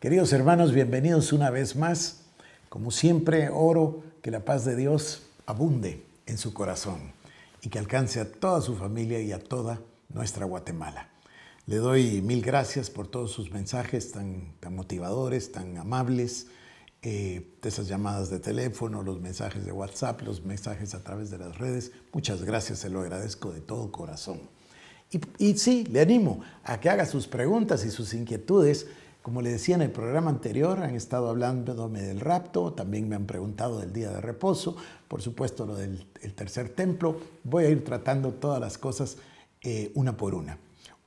Queridos hermanos, bienvenidos una vez más. Como siempre, oro que la paz de Dios abunde en su corazón y que alcance a toda su familia y a toda nuestra Guatemala. Le doy mil gracias por todos sus mensajes tan, motivadores, tan amables, de eh, esas llamadas de teléfono, los mensajes de WhatsApp, los mensajes a través de las redes. Muchas gracias, se lo agradezco de todo corazón. Y, y sí, le animo a que haga sus preguntas y sus inquietudes como le decía en el programa anterior, han estado hablándome del rapto, también me han preguntado del día de reposo, por supuesto lo del tercer templo. Voy a ir tratando todas las cosas eh, una por una.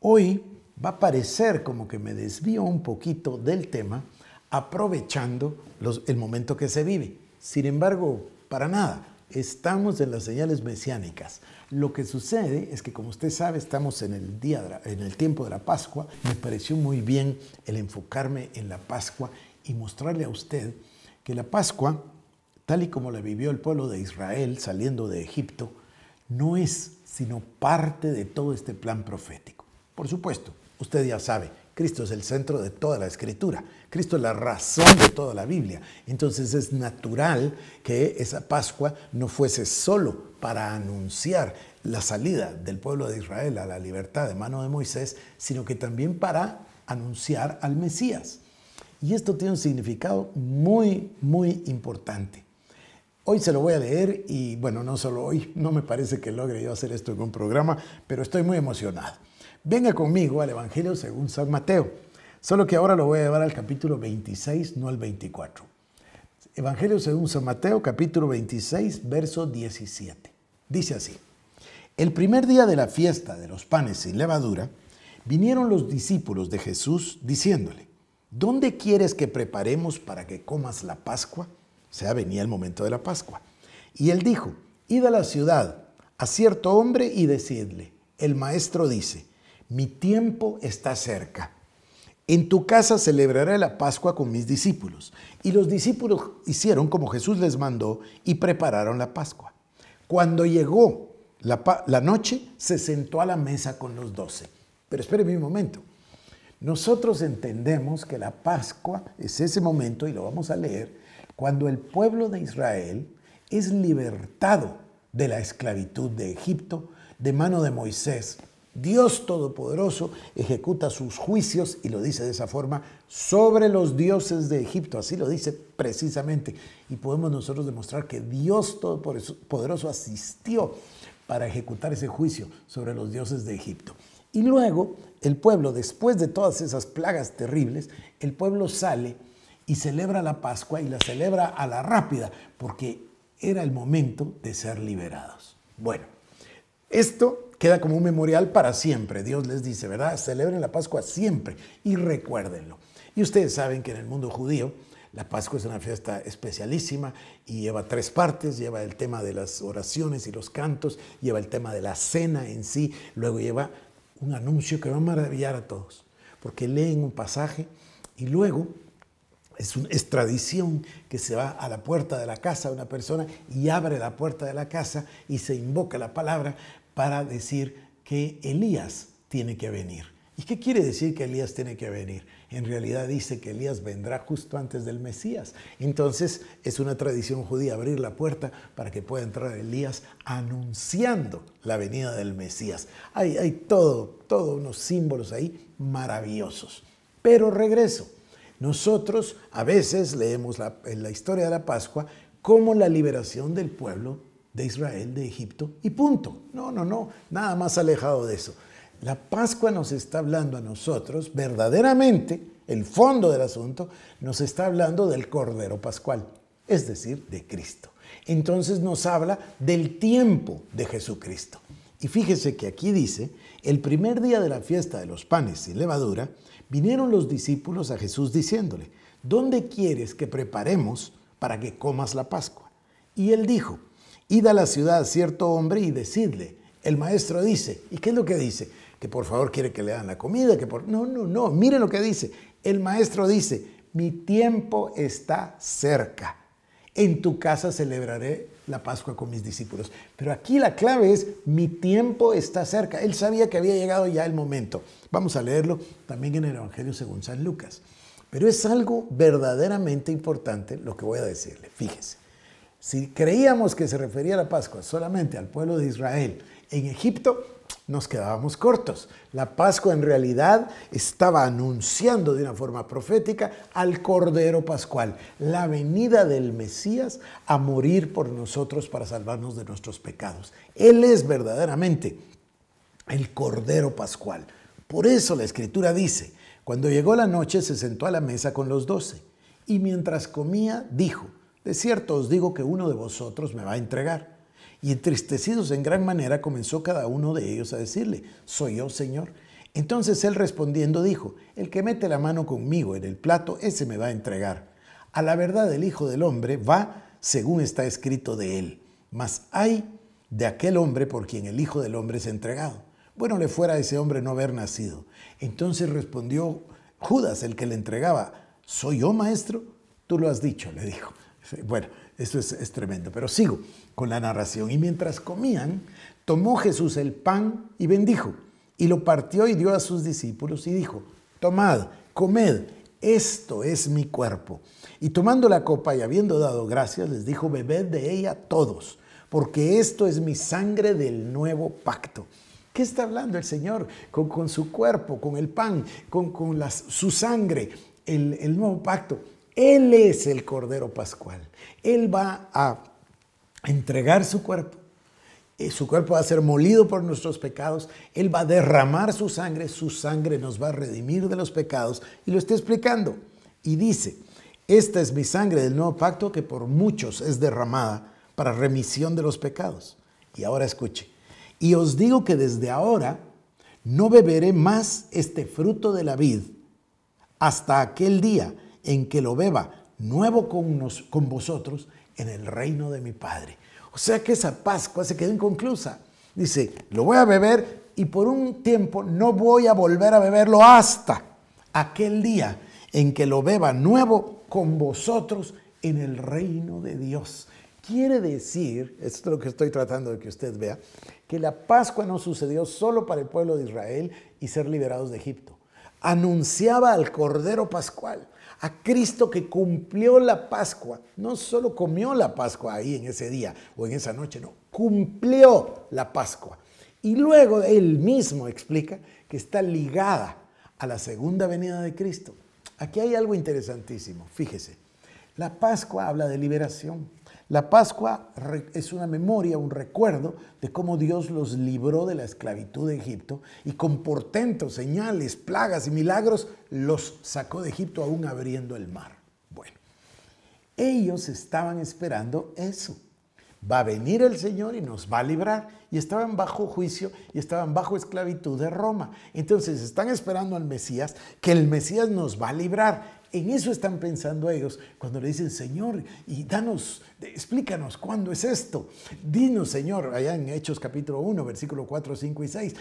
Hoy va a parecer como que me desvío un poquito del tema, aprovechando el momento que se vive. Sin embargo, para nada. Estamos en las señales mesiánicas. Lo que sucede es que, como usted sabe, estamos en el, en el tiempo de la Pascua. Me pareció muy bien el enfocarme en la Pascua y mostrarle a usted que la Pascua, tal y como la vivió el pueblo de Israel saliendo de Egipto, no es sino parte de todo este plan profético. Por supuesto, usted ya sabe, Cristo es el centro de toda la escritura, Cristo es la razón de toda la Biblia. Entonces es natural que esa Pascua no fuese solo para anunciar la salida del pueblo de Israel a la libertad de mano de Moisés, sino que también para anunciar al Mesías. Y esto tiene un significado muy, muy importante. Hoy se lo voy a leer y bueno, no solo hoy, no me parece que logre yo hacer esto en un programa, pero estoy muy emocionado. Venga conmigo al Evangelio según San Mateo, solo que ahora lo voy a llevar al capítulo 26, no al 24. Evangelio según San Mateo, capítulo 26, verso 17. Dice así, el primer día de la fiesta de los panes sin levadura, vinieron los discípulos de Jesús diciéndole, ¿dónde quieres que preparemos para que comas la Pascua? O sea, venía el momento de la Pascua. Y él dijo, id a la ciudad, a cierto hombre y decidle, el maestro dice, mi tiempo está cerca. En tu casa celebraré la Pascua con mis discípulos. Y los discípulos hicieron como Jesús les mandó y prepararon la Pascua. Cuando llegó la, noche, se sentó a la mesa con los doce. Pero espérenme un momento. Nosotros entendemos que la Pascua es ese momento, y lo vamos a leer, cuando el pueblo de Israel es libertado de la esclavitud de Egipto de mano de Moisés Dios Todopoderoso ejecuta sus juicios, y lo dice de esa forma, sobre los dioses de Egipto. Así lo dice precisamente. Y podemos nosotros demostrar que Dios Todopoderoso asistió para ejecutar ese juicio sobre los dioses de Egipto. Y luego el pueblo, después de todas esas plagas terribles, el pueblo sale y celebra la Pascua y la celebra a la rápida, porque era el momento de ser liberados. Bueno, esto queda como un memorial para siempre. Dios les dice, ¿verdad? Celebren la Pascua siempre y recuérdenlo. Y ustedes saben que en el mundo judío la Pascua es una fiesta especialísima y lleva tres partes. Lleva el tema de las oraciones y los cantos, lleva el tema de la cena en sí, luego lleva un anuncio que va a maravillar a todos, porque leen un pasaje y luego es, una es, tradición que se va a la puerta de la casa de una persona y abre la puerta de la casa y se invoca la palabra para decir que Elías tiene que venir. ¿Y qué quiere decir que Elías tiene que venir? En realidad dice que Elías vendrá justo antes del Mesías. Entonces es una tradición judía abrir la puerta para que pueda entrar Elías anunciando la venida del Mesías. Hay, todo, todos unos símbolos ahí maravillosos. Pero regreso. Nosotros a veces leemos la, en la historia de la Pascua como la liberación del pueblo de Israel, de Egipto, y punto. No, no, no, nada más alejado de eso. La Pascua nos está hablando a nosotros, verdaderamente, el fondo del asunto, nos está hablando del Cordero Pascual, es decir, de Cristo. Entonces nos habla del tiempo de Jesucristo. Y fíjese que aquí dice, el primer día de la fiesta de los panes sin levadura, vinieron los discípulos a Jesús diciéndole, ¿dónde quieres que preparemos para que comas la Pascua? Y él dijo, Id a la ciudad a cierto hombre y decidle. El maestro dice, ¿y qué es lo que dice? Que por favor quiere que le dan la comida, que por... No, no, no, miren lo que dice. El maestro dice, mi tiempo está cerca. En tu casa celebraré la Pascua con mis discípulos. Pero aquí la clave es, mi tiempo está cerca. Él sabía que había llegado ya el momento. Vamos a leerlo también en el Evangelio según San Lucas. Pero es algo verdaderamente importante lo que voy a decirle. Fíjese. Si creíamos que se refería a la Pascua solamente al pueblo de Israel en Egipto, nos quedábamos cortos. La Pascua en realidad estaba anunciando de una forma profética al Cordero Pascual, la venida del Mesías a morir por nosotros para salvarnos de nuestros pecados. Él es verdaderamente el Cordero Pascual. Por eso la Escritura dice, cuando llegó la noche se sentó a la mesa con los doce y mientras comía dijo, de cierto os digo que uno de vosotros me va a entregar. Y entristecidos en gran manera comenzó cada uno de ellos a decirle, soy yo, Señor. Entonces él respondiendo dijo, el que mete la mano conmigo en el plato, ese me va a entregar. A la verdad el Hijo del Hombre va según está escrito de él. Mas hay de aquel hombre por quien el Hijo del Hombre es entregado. Bueno le fuera a ese hombre no haber nacido. Entonces respondió Judas, el que le entregaba, ¿soy yo, maestro? Tú lo has dicho, le dijo. Bueno, esto es, tremendo, pero sigo con la narración. Y mientras comían, tomó Jesús el pan y bendijo, y lo partió y dio a sus discípulos y dijo, tomad, comed, esto es mi cuerpo. Y tomando la copa y habiendo dado gracias, les dijo, bebed de ella todos, porque esto es mi sangre del nuevo pacto. ¿Qué está hablando el Señor con, su cuerpo, con el pan, con, su sangre, el nuevo pacto? Él es el Cordero Pascual. Él va a entregar su cuerpo. Eh, su cuerpo va a ser molido por nuestros pecados. Él va a derramar su sangre. Su sangre nos va a redimir de los pecados. Y lo está explicando. Y dice, esta es mi sangre del nuevo pacto que por muchos es derramada para remisión de los pecados. Y ahora escuche. Y os digo que desde ahora no beberé más este fruto de la vid hasta aquel día en que lo beba nuevo con, vosotros en el reino de mi Padre. O sea que esa Pascua se quedó inconclusa. Dice, lo voy a beber y por un tiempo no voy a volver a beberlo hasta aquel día en que lo beba nuevo con vosotros en el reino de Dios. Quiere decir, esto es lo que estoy tratando de que usted vea, que la Pascua no sucedió solo para el pueblo de Israel y ser liberados de Egipto. Anunciaba al Cordero Pascual a Cristo que cumplió la Pascua. No solo comió la Pascua ahí en ese día o en esa noche, no, cumplió la Pascua. Y luego él mismo explica que está ligada a la segunda venida de Cristo. Aquí hay algo interesantísimo, fíjese. La Pascua habla de liberación. La Pascua es una memoria, un recuerdo de cómo Dios los libró de la esclavitud de Egipto y con portentos, señales, plagas y milagros los sacó de Egipto aún abriendo el mar. Bueno, ellos estaban esperando eso. Va a venir el Señor y nos va a librar. Y estaban bajo juicio y estaban bajo esclavitud de Roma. Entonces están esperando al Mesías, que el Mesías nos va a librar. En eso están pensando ellos cuando le dicen, Señor, y danos, explícanos cuándo es esto. Dinos, Señor, allá en Hechos capítulo 1, versículo 4, 5 y 6,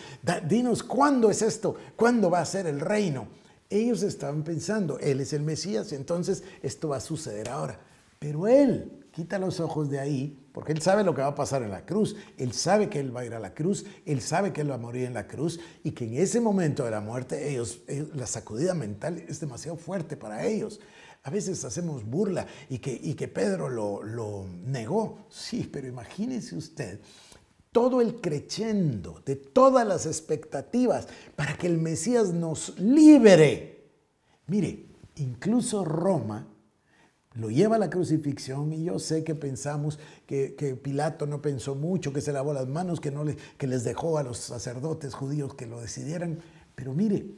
dinos cuándo es esto, cuándo va a ser el reino. Ellos estaban pensando, Él es el Mesías, entonces esto va a suceder ahora. Pero Él quita los ojos de ahí, porque él sabe lo que va a pasar en la cruz, él sabe que él va a ir a la cruz, él sabe que él va a morir en la cruz y que en ese momento de la muerte ellos, eh, la sacudida mental es demasiado fuerte para ellos. A veces hacemos burla y que, y que Pedro lo, negó. Sí, pero imagínese usted todo el creciendo de todas las expectativas para que el Mesías nos libere. Mire, incluso Roma lo lleva a la crucifixión y yo sé que pensamos que, Pilato no pensó mucho, que se lavó las manos, que, que les dejó a los sacerdotes judíos que lo decidieran. Pero mire,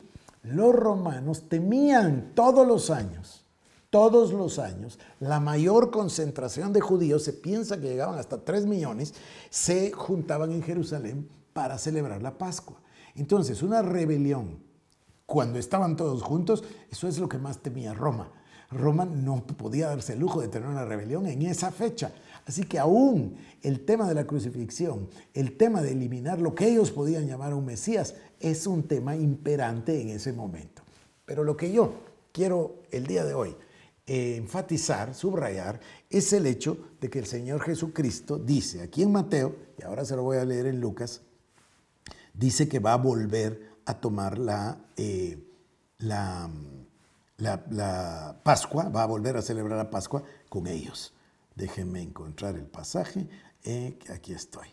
los romanos temían todos los años, todos los años, la mayor concentración de judíos, se piensa que llegaban hasta 3 millones, se juntaban en Jerusalén para celebrar la Pascua. Entonces, una rebelión, cuando estaban todos juntos, eso es lo que más temía Roma Roma no podía darse el lujo de tener una rebelión en esa fecha. Así que aún el tema de la crucifixión, el tema de eliminar lo que ellos podían llamar un Mesías, es un tema imperante en ese momento. Pero lo que yo quiero el día de hoy eh, enfatizar, subrayar, es el hecho de que el Señor Jesucristo dice aquí en Mateo, y ahora se lo voy a leer en Lucas, dice que va a volver a tomar la eh, la, Pascua, va a volver a celebrar la Pascua con ellos. Déjenme encontrar el pasaje. Eh, aquí estoy.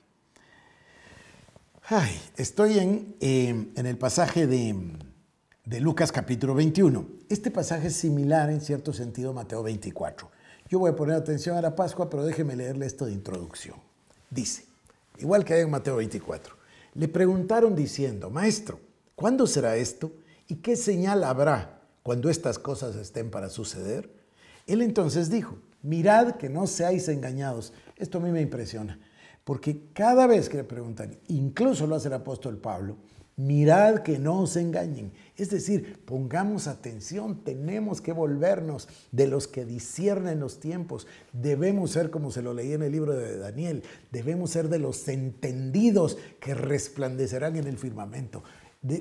estoy em, en, el pasaje de, Lucas capítulo 21. Este pasaje es similar en cierto sentido a Mateo 24. Yo voy a poner atención a la Pascua, pero déjeme leerle esto de introducción. Dice, igual que hay en Mateo 24, le preguntaron diciendo, Maestro, ¿cuándo será esto? ¿Y qué señal habrá cuando estas cosas estén para suceder? Él entonces dijo, mirad que no seáis engañados. Esto a mí me impresiona, porque cada vez que le preguntan, incluso lo hace el apóstol Pablo, mirad que no os engañen. Es decir, pongamos atención, tenemos que volvernos de los que disciernen los tiempos. Debemos ser, como se lo leí en el libro de Daniel, debemos ser de los entendidos que resplandecerán en el firmamento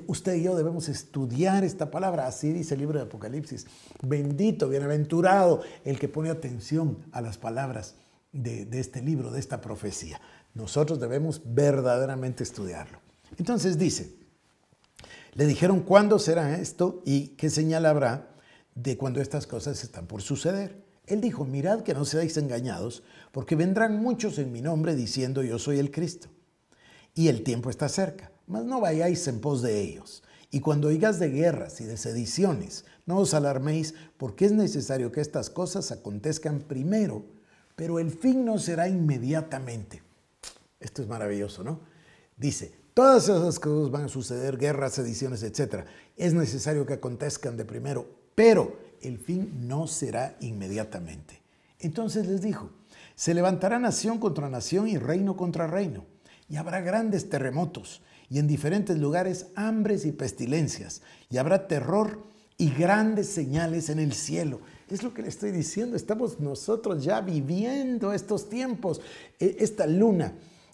usted y yo debemos estudiar esta palabra. Así dice el libro de Apocalipsis. Bendito, bienaventurado el que pone atención a las palabras de, de este libro, de esta profecía. Nosotros debemos verdaderamente estudiarlo. Entonces dice, le dijeron cuándo será esto y qué señal habrá de cuando estas cosas están por suceder. Él dijo, mirad que no seáis engañados, porque vendrán muchos en mi nombre diciendo yo soy el Cristo. Y el tiempo está cerca mas no vayáis en pos de ellos. Y cuando oigas de guerras y de sediciones, no os alarméis, porque es necesario que estas cosas acontezcan primero, pero el fin no será inmediatamente. Esto es maravilloso, ¿no? Dice, todas esas cosas van a suceder, guerras, sediciones, etc. Es necesario que acontezcan de primero, pero el fin no será inmediatamente. Entonces les dijo, se levantará nación contra nación y reino contra reino, y habrá grandes terremotos y en diferentes lugares hambres y pestilencias, y habrá terror y grandes señales en el cielo. Es lo que le estoy diciendo, estamos nosotros ya viviendo estos tiempos. E, esta luna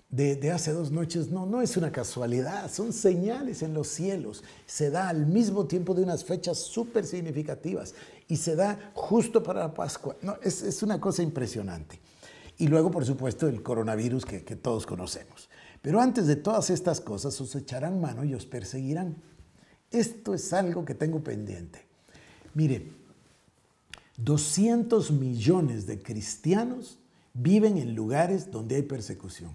de, hace dos noches no, no es una casualidad, son señales en los cielos. Se da al mismo tiempo de unas fechas súper significativas y se da justo para la Pascua. No, es, una cosa impresionante. Y luego, por supuesto, el coronavirus que todos conocemos. Pero antes de todas estas cosas os echarán mano y os perseguirán. Esto es algo que tengo pendiente. Mire, 200 millones de cristianos viven en lugares donde hay persecución.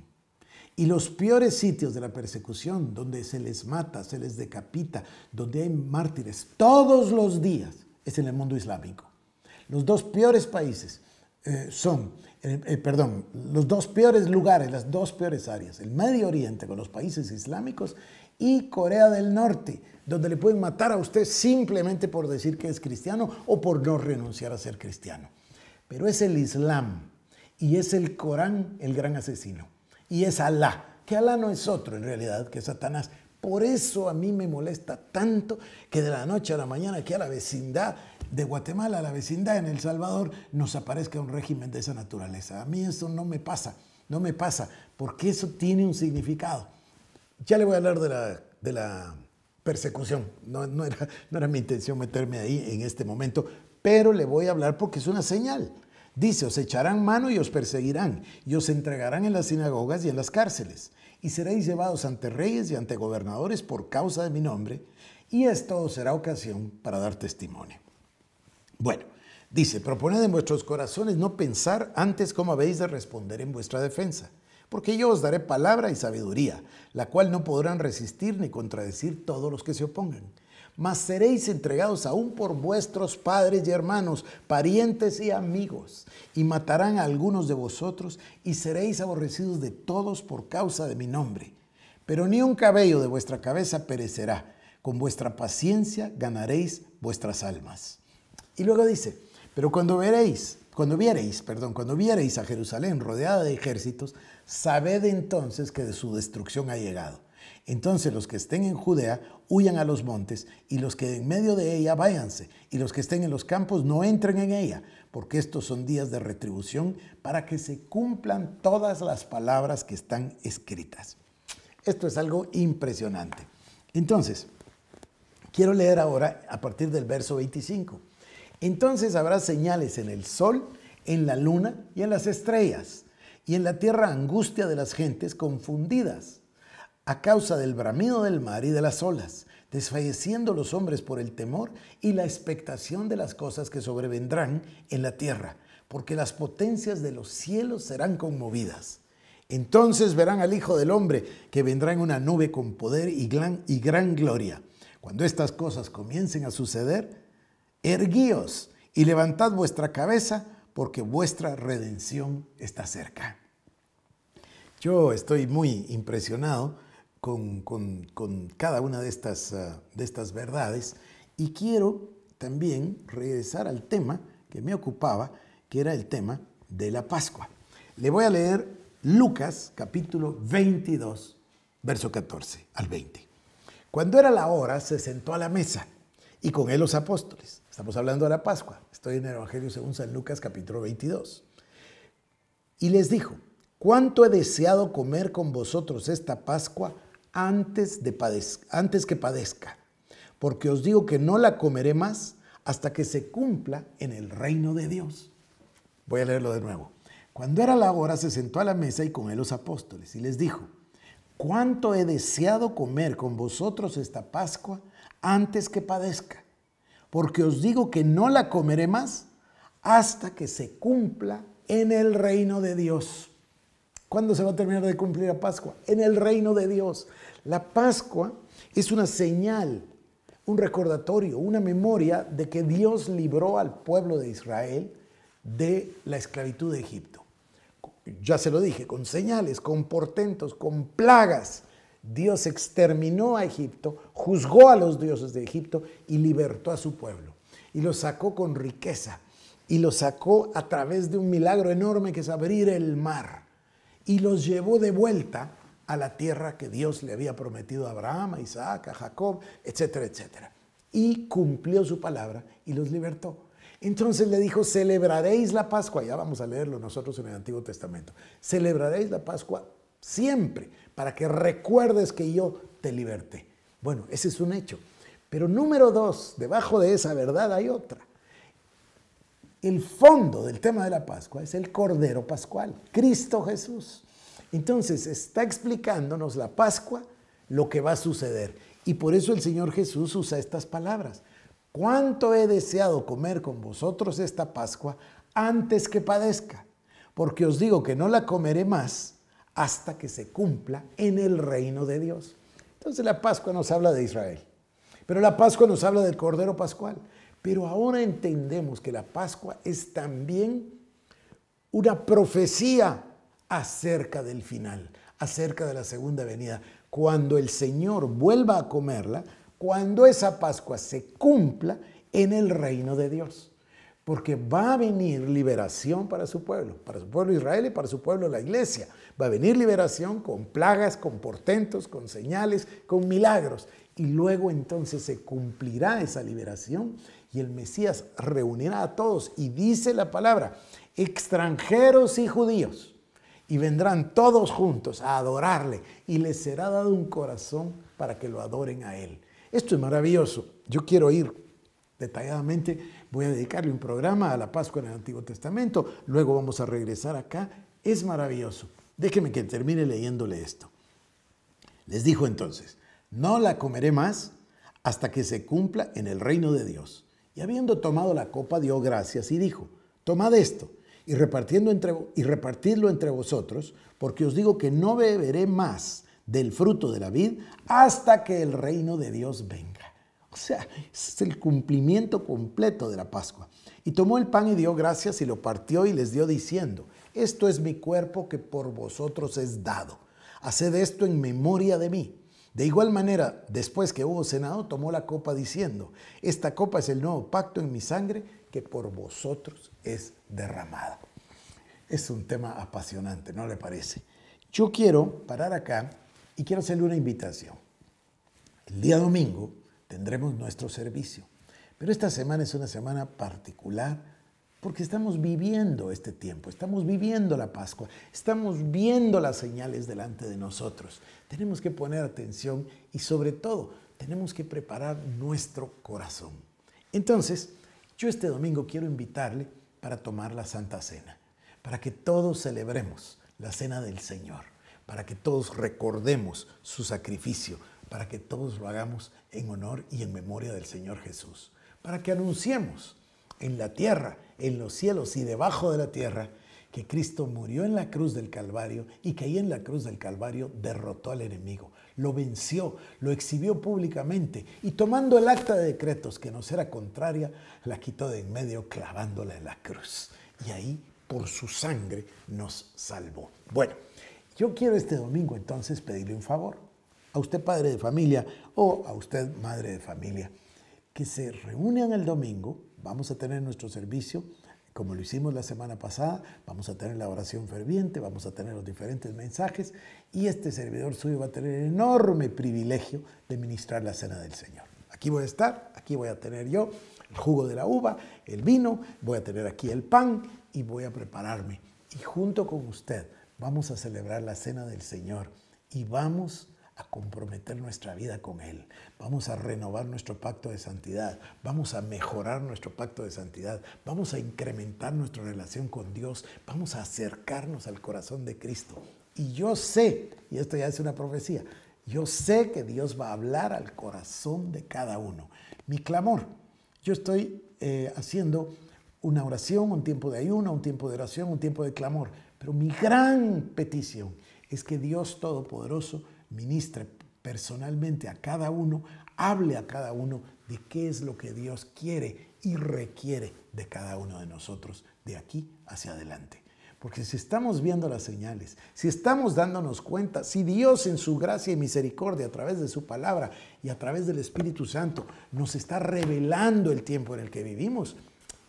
Y los peores sitios de la persecución, donde se les mata, se les decapita, donde hay mártires todos los días, es en el mundo islámico. Los dos peores países eh, son eh, eh, perdón, los dos peores lugares, las dos peores áreas, el Medio Oriente con los países islámicos y Corea del Norte, donde le pueden matar a usted simplemente por decir que es cristiano o por no renunciar a ser cristiano. Pero es el Islam y es el Corán el gran asesino. Y es Alá, que Alá no es otro en realidad que Satanás. Por eso a mí me molesta tanto que de la noche a la mañana aquí a la vecindad de Guatemala a la vecindad en El Salvador nos aparezca un régimen de esa naturaleza. A mí eso no me pasa, no me pasa, porque eso tiene un significado. Ya le voy a hablar de la, persecución, no, era, mi intención meterme ahí en este momento, pero le voy a hablar porque es una señal. Dice, os echarán mano y os perseguirán, y os entregarán en las sinagogas y en las cárceles, y seréis llevados ante reyes y ante gobernadores por causa de mi nombre, y esto será ocasión para dar testimonio. Bueno, dice, proponed en vuestros corazones no pensar antes cómo habéis de responder en vuestra defensa, porque yo os daré palabra y sabiduría, la cual no podrán resistir ni contradecir todos los que se opongan. Mas seréis entregados aún por vuestros padres y hermanos, parientes y amigos, y matarán a algunos de vosotros, y seréis aborrecidos de todos por causa de mi nombre. Pero ni un cabello de vuestra cabeza perecerá. Con vuestra paciencia ganaréis vuestras almas. Y luego dice, pero cuando veréis, cuando viereis, perdón, cuando viereis a Jerusalén rodeada de ejércitos, sabed entonces que de su destrucción ha llegado. Entonces los que estén en Judea huyan a los montes, y los que en medio de ella váyanse, y los que estén en los campos no entren en ella, porque estos son días de retribución para que se cumplan todas las palabras que están escritas. Esto es algo impresionante. Entonces, quiero leer ahora a partir del verso 25. Entonces habrá señales en el sol, en la luna y en las estrellas, y en la tierra angustia de las gentes confundidas, a causa del bramido del mar y de las olas, desfalleciendo los hombres por el temor y la expectación de las cosas que sobrevendrán en la tierra, porque las potencias de los cielos serán conmovidas. Entonces verán al Hijo del Hombre que vendrá en una nube con poder y gran, gloria. Cuando estas cosas comiencen a suceder, erguíos y levantad vuestra cabeza porque vuestra redención está cerca. Yo estoy muy impresionado con, cada una de estas, ah, de estas verdades y quiero también regresar al tema que me ocupaba, que era el tema de la Pascua. Le voy a leer Lucas capítulo 22, verso 14 al 20. Cuando era la hora, se sentó a la mesa y con él los apóstoles. Estamos hablando de la Pascua. Estoy en el Evangelio según San Lucas capítulo 22. Y les dijo, ¿cuánto he deseado comer con vosotros esta Pascua antes, de antes que padezca? Porque os digo que no la comeré más hasta que se cumpla en el reino de Dios. Voy a leerlo de nuevo. Cuando era la hora, se sentó a la mesa y con él los apóstoles y les dijo, ¿cuánto he deseado comer con vosotros esta Pascua antes que padezca, porque os digo que no la comeré más hasta que se cumpla en el reino de Dios. ¿Cuándo se va a terminar de cumplir la Pascua? En el reino de Dios. La Pascua es una señal, un recordatorio, una memoria de que Dios libró al pueblo de Israel de la esclavitud de Egipto. Ya se lo dije, con señales, con portentos, con plagas. Dios exterminó a Egipto, juzgó a los dioses de Egipto y libertó a su pueblo. Y los sacó con riqueza. Y los sacó a través de un milagro enorme que es abrir el mar. Y los llevó de vuelta a la tierra que Dios le había prometido a Abraham, a Isaac, a Jacob, etcétera, etcétera. Y cumplió su palabra y los libertó. Entonces le dijo, celebraréis la Pascua, ya vamos a leerlo nosotros en el Antiguo Testamento, celebraréis la Pascua siempre para que recuerdes que yo te liberté. Bueno, ese es un hecho. Pero número dos, debajo de esa verdad hay otra. El fondo del tema de la Pascua es el Cordero Pascual, Cristo Jesús. Entonces está explicándonos la Pascua lo que va a suceder. Y por eso el Señor Jesús usa estas palabras. ¿Cuánto he deseado comer con vosotros esta Pascua antes que padezca? Porque os digo que no la comeré más hasta que se cumpla en el reino de Dios. Entonces la Pascua nos habla de Israel, pero la Pascua nos habla del Cordero Pascual. Pero ahora entendemos que la Pascua es también una profecía acerca del final, acerca de la segunda venida. Cuando el Señor vuelva a comerla, cuando esa Pascua se cumpla en el reino de Dios. Porque va a venir liberación para su pueblo, para su pueblo Israel y para su pueblo la iglesia. Va a venir liberación con plagas, con portentos, con señales, con milagros. Y luego entonces se cumplirá esa liberación y el Mesías reunirá a todos. Y dice la palabra, extranjeros y judíos. Y vendrán todos juntos a adorarle. Y les será dado un corazón para que lo adoren a él. Esto es maravilloso. Yo quiero ir detalladamente Voy a dedicarle un programa a la Pascua en el Antiguo Testamento, luego vamos a regresar acá. Es maravilloso. Déjeme que termine leyéndole esto. Les dijo entonces, no la comeré más hasta que se cumpla en el reino de Dios. Y habiendo tomado la copa, dio gracias y dijo, tomad esto y, y repartidlo entre vosotros, porque os digo que no beberé más del fruto de la vid hasta que el reino de Dios venga. O sea, es el cumplimiento completo de la Pascua. Y tomó el pan y dio gracias y lo partió y les dio diciendo, esto es mi cuerpo que por vosotros es dado. Haced esto en memoria de mí. De igual manera, después que hubo cenado, tomó la copa diciendo, esta copa es el nuevo pacto en mi sangre que por vosotros es derramada. Es un tema apasionante, ¿no le parece? Yo quiero parar acá y quiero hacerle una invitación. El día domingo tendremos nuestro servicio. Pero esta semana es una semana particular porque estamos viviendo este tiempo, estamos viviendo la Pascua, estamos viendo las señales delante de nosotros. Tenemos que poner atención y sobre todo tenemos que preparar nuestro corazón. Entonces, yo este domingo quiero invitarle para tomar la Santa Cena, para que todos celebremos la Cena del Señor, para que todos recordemos su sacrificio, para que todos lo hagamos en honor y en memoria del Señor Jesús, para que anunciemos en la tierra, en los cielos y debajo de la tierra, que Cristo murió en la cruz del Calvario y que ahí en la cruz del Calvario derrotó al enemigo, lo venció, lo exhibió públicamente y tomando el acta de decretos que nos era contraria, la quitó de en medio clavándola en la cruz. Y ahí, por su sangre, nos salvó. Bueno, yo quiero este domingo entonces pedirle un favor a usted padre de familia o a usted madre de familia, que se reúnan el domingo, vamos a tener nuestro servicio, como lo hicimos la semana pasada, vamos a tener la oración ferviente, vamos a tener los diferentes mensajes y este servidor suyo va a tener el enorme privilegio de ministrar la cena del Señor. Aquí voy a estar, aquí voy a tener yo el jugo de la uva, el vino, voy a tener aquí el pan y voy a prepararme. Y junto con usted vamos a celebrar la cena del Señor y vamos comprometer nuestra vida con Él. Vamos a renovar nuestro pacto de santidad. Vamos a mejorar nuestro pacto de santidad. Vamos a incrementar nuestra relación con Dios. Vamos a acercarnos al corazón de Cristo. Y yo sé, y esto ya es una profecía, yo sé que Dios va a hablar al corazón de cada uno. Mi clamor, yo estoy eh, haciendo una oración, un tiempo de ayuno, un tiempo de oración, un tiempo de clamor, pero mi gran petición es que Dios Todopoderoso ministre personalmente a cada uno, hable a cada uno de qué es lo que Dios quiere y requiere de cada uno de nosotros de aquí hacia adelante. Porque si estamos viendo las señales, si estamos dándonos cuenta, si Dios en su gracia y misericordia a través de su palabra y a través del Espíritu Santo nos está revelando el tiempo en el que vivimos,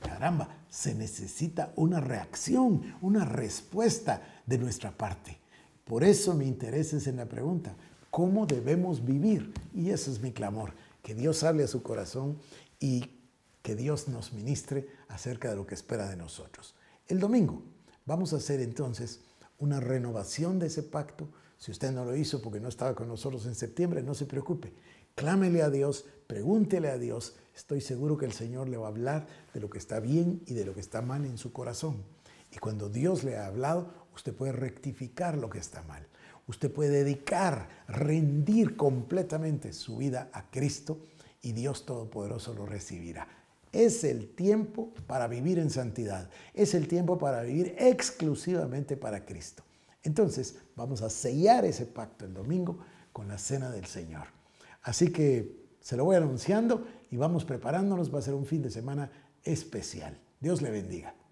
caramba, se necesita una reacción, una respuesta de nuestra parte. Por eso mi interés es en la pregunta, ¿cómo debemos vivir? Y ese es mi clamor, que Dios hable a su corazón y que Dios nos ministre acerca de lo que espera de nosotros. El domingo vamos a hacer entonces una renovación de ese pacto. Si usted no lo hizo porque no estaba con nosotros en septiembre, no se preocupe. Clámele a Dios, pregúntele a Dios. Estoy seguro que el Señor le va a hablar de lo que está bien y de lo que está mal en su corazón. Y cuando Dios le ha hablado, Usted puede rectificar lo que está mal. Usted puede dedicar, rendir completamente su vida a Cristo y Dios Todopoderoso lo recibirá. Es el tiempo para vivir en santidad. Es el tiempo para vivir exclusivamente para Cristo. Entonces vamos a sellar ese pacto el domingo con la cena del Señor. Así que se lo voy anunciando y vamos preparándonos. Va a ser un fin de semana especial. Dios le bendiga.